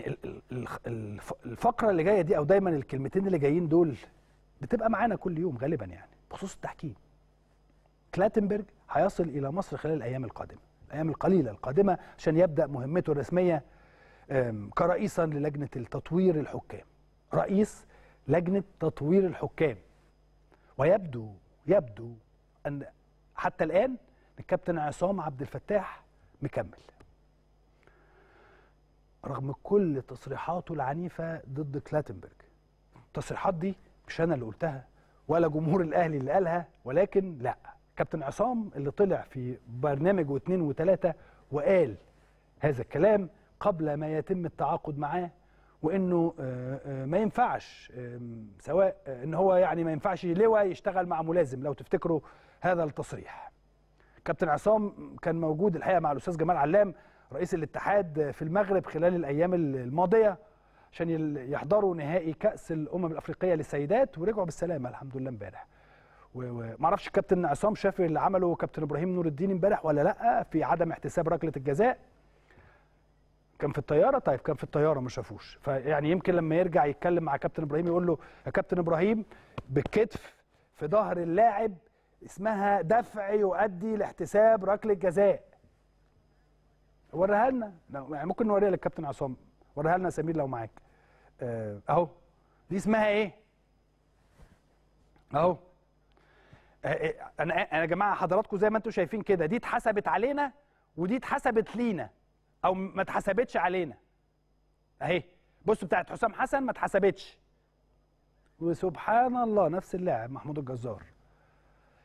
يعني الفقره اللي جايه دي او دايما الكلمتين اللي جايين دول بتبقى معانا كل يوم غالبا يعني بخصوص التحكيم كلاتنبرج هيصل الى مصر خلال الايام القادمه الايام القليله القادمه عشان يبدا مهمته الرسميه كرئيسا للجنه التطوير الحكام رئيس لجنه تطوير الحكام ويبدو يبدو ان حتى الان الكابتن عصام عبد الفتاح مكمل رغم كل تصريحاته العنيفه ضد كلاتنبرج التصريحات دي مش انا اللي قلتها ولا جمهور الاهلي اللي قالها ولكن لا كابتن عصام اللي طلع في برنامج واثنين وثلاثه وقال هذا الكلام قبل ما يتم التعاقد معاه وانه آه، آه، ما ينفعش سواء آه، ان هو يعني ما ينفعش لواء يشتغل مع ملازم لو تفتكروا هذا التصريح كابتن عصام كان موجود الحقيقه مع الاستاذ جمال علام رئيس الاتحاد في المغرب خلال الايام الماضيه عشان يحضروا نهائي كاس الامم الافريقيه للسيدات ورجعوا بالسلامه الحمد لله امبارح ومعرفش كابتن عصام شاف اللي عمله كابتن ابراهيم نور الدين امبارح ولا لا في عدم احتساب ركله الجزاء كان في الطياره طيب كان في الطياره ما شافوش فيعني يمكن لما يرجع يتكلم مع كابتن ابراهيم يقول له يا كابتن ابراهيم بالكتف في ظهر اللاعب اسمها دفع يؤدي لاحتساب ركله جزاء وريها لنا يعني ممكن نوريها للكابتن عصام وريها لنا سمير لو معاك آه، اهو دي اسمها ايه اهو آه، آه، انا انا يا جماعه حضراتكم زي ما انتم شايفين كده دي اتحسبت علينا ودي اتحسبت لينا او ما اتحسبتش علينا اهي بصوا بتاعت حسام حسن ما اتحسبتش وسبحان الله نفس اللاعب محمود الجزار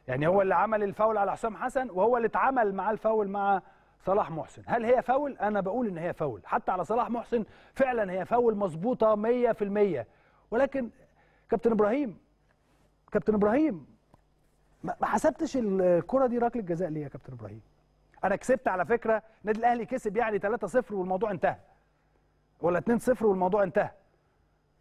يعني هو اللي عمل الفاول على حسام حسن وهو اللي اتعمل معاه الفاول مع صلاح محسن هل هي فاول انا بقول ان هي فاول حتى على صلاح محسن فعلا هي فاول مظبوطه 100% ولكن كابتن ابراهيم كابتن ابراهيم ما حسبتش الكره دي ركله جزاء ليه يا كابتن ابراهيم انا كسبت على فكره النادي الاهلي كسب يعني 3-0 والموضوع انتهى ولا 2-0 والموضوع انتهى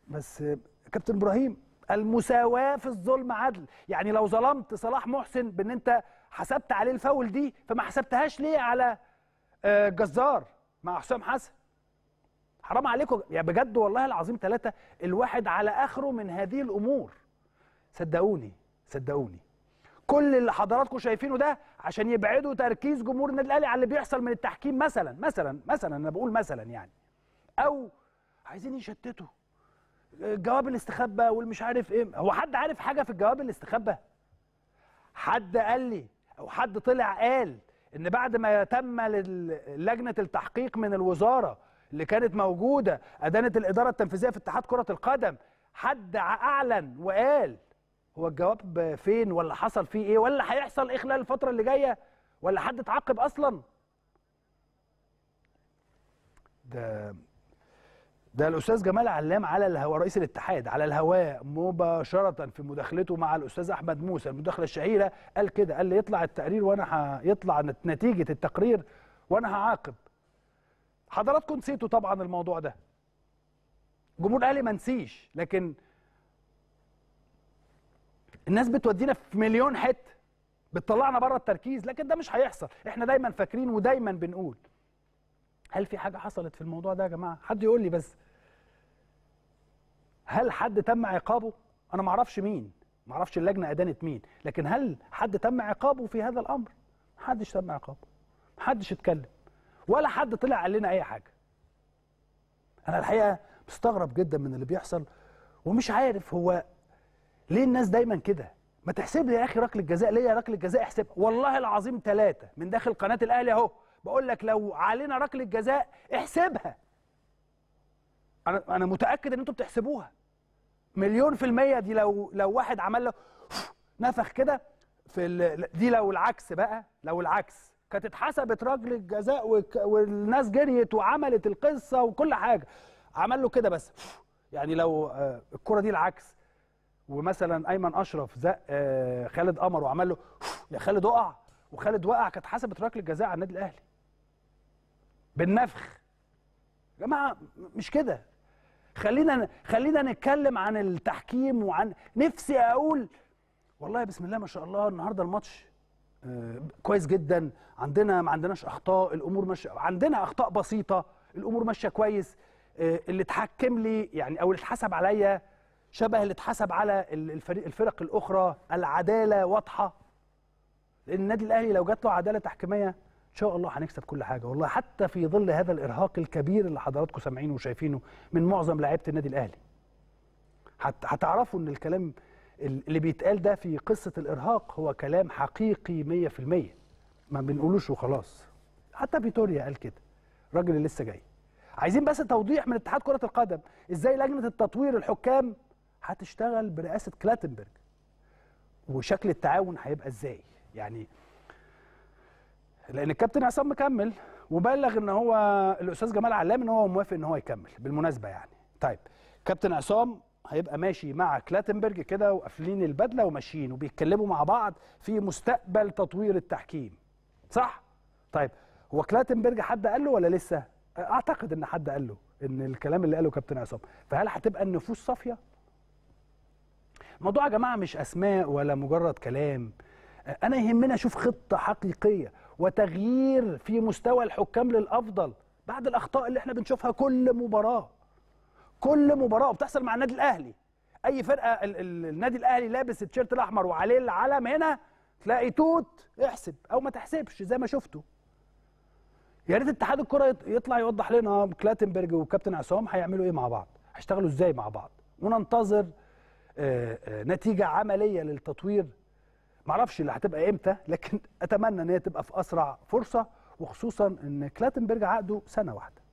بس كابتن ابراهيم المساواه في الظلم عدل يعني لو ظلمت صلاح محسن بان انت حسبت عليه الفاول دي فما حسبتهاش ليه على آه، جزار مع حسام حسن حرام عليكم يا بجد والله العظيم ثلاثة الواحد على آخره من هذه الأمور صدقوني صدقوني كل اللي حضراتكم شايفينه ده عشان يبعدوا تركيز جمهور النادي الاهلي على اللي بيحصل من التحكيم مثلا مثلا مثلا انا بقول مثلا يعني او عايزين يشتتوا جواب الاستخبه والمش عارف ايه هو حد عارف حاجه في الجواب الاستخبه حد قال لي او حد طلع قال ان بعد ما تم لجنه التحقيق من الوزاره اللي كانت موجوده ادانه الاداره التنفيذيه في اتحاد كره القدم حد اعلن وقال هو الجواب فين ولا حصل فيه ايه ولا هيحصل ايه خلال الفتره اللي جايه ولا حد اتعاقب اصلا ده ده الاستاذ جمال علام على الهواء رئيس الاتحاد على الهواء مباشره في مداخلته مع الاستاذ احمد موسى المداخله الشهيره قال كده قال لي يطلع التقرير وانا هيطلع نتيجه التقرير وانا هعاقب حضراتكم نسيتوا طبعا الموضوع ده جمهور الاهلي ما نسيش لكن الناس بتودينا في مليون حته بتطلعنا بره التركيز لكن ده مش هيحصل احنا دايما فاكرين ودايما بنقول هل في حاجه حصلت في الموضوع ده يا جماعه حد يقول لي بس هل حد تم عقابه انا ما اعرفش مين ما اعرفش اللجنه ادانت مين لكن هل حد تم عقابه في هذا الامر ما حدش تم عقابه ما حدش اتكلم ولا حد طلع قال لنا اي حاجه انا الحقيقه مستغرب جدا من اللي بيحصل ومش عارف هو ليه الناس دايما كده ما تحسب لي يا اخي ركله جزاء ليه ركله جزاء احسبها والله العظيم ثلاثه من داخل قناه الاهلي اهو بقول لك لو علينا ركله جزاء احسبها انا انا متاكد ان انتوا بتحسبوها مليون في المية دي لو لو واحد عمل له نفخ كده في ال... دي لو العكس بقى لو العكس كانت اتحسبت رجل الجزاء وك... والناس جريت وعملت القصة وكل حاجة عمل له كده بس يعني لو آه، الكرة دي العكس ومثلا ايمن اشرف زق آه، خالد قمر وعمل له يا خالد اقع وخالد وقع كانت حسبت ركله جزاء على النادي الاهلي بالنفخ يا جماعه مش كده خلينا خلينا نتكلم عن التحكيم وعن نفسي اقول والله بسم الله ما شاء الله النهارده الماتش آه، كويس جدا عندنا ما عندناش اخطاء الامور ماشيه عندنا اخطاء بسيطه الامور ماشيه كويس آه، اللي اتحكم لي يعني او اللي اتحسب عليا شبه اللي اتحسب على الفريق الفرق الاخرى العداله واضحه لان النادي الاهلي لو جات له عداله تحكيميه شاء الله هنكسب كل حاجه والله حتى في ظل هذا الارهاق الكبير اللي حضراتكم سامعينه وشايفينه من معظم لعيبه النادي الاهلي هتعرفوا ان الكلام اللي بيتقال ده في قصه الارهاق هو كلام حقيقي 100% ما بنقولوش وخلاص حتى فيتوريا قال كده الراجل اللي لسه جاي عايزين بس توضيح من اتحاد كره القدم ازاي لجنه التطوير الحكام هتشتغل برئاسه كلاتنبرج وشكل التعاون هيبقى ازاي يعني لان الكابتن عصام مكمل وبلغ ان هو الاستاذ جمال علام ان هو موافق ان هو يكمل بالمناسبه يعني طيب كابتن عصام هيبقى ماشي مع كلاتنبرج كده وقافلين البدله وماشيين وبيتكلموا مع بعض في مستقبل تطوير التحكيم صح طيب هو كلاتنبرج حد قال له ولا لسه اعتقد ان حد قال له ان الكلام اللي قاله كابتن عصام فهل هتبقى النفوس صافيه الموضوع يا جماعه مش اسماء ولا مجرد كلام انا يهمني اشوف خطه حقيقيه وتغيير في مستوى الحكام للافضل بعد الاخطاء اللي احنا بنشوفها كل مباراه كل مباراه وبتحصل مع النادي الاهلي اي فرقه النادي الاهلي لابس التيشيرت الاحمر وعليه العلم هنا تلاقي توت احسب او ما تحسبش زي ما شفتوا يا ريت اتحاد الكره يطلع يوضح لنا كلاتنبرج وكابتن عصام هيعملوا ايه مع بعض هيشتغلوا ازاي مع بعض وننتظر آه، آه، نتيجه عمليه للتطوير معرفش اللي هتبقى امتى لكن اتمنى ان هي تبقى في اسرع فرصه وخصوصا ان كلاتنبرج عقده سنه واحده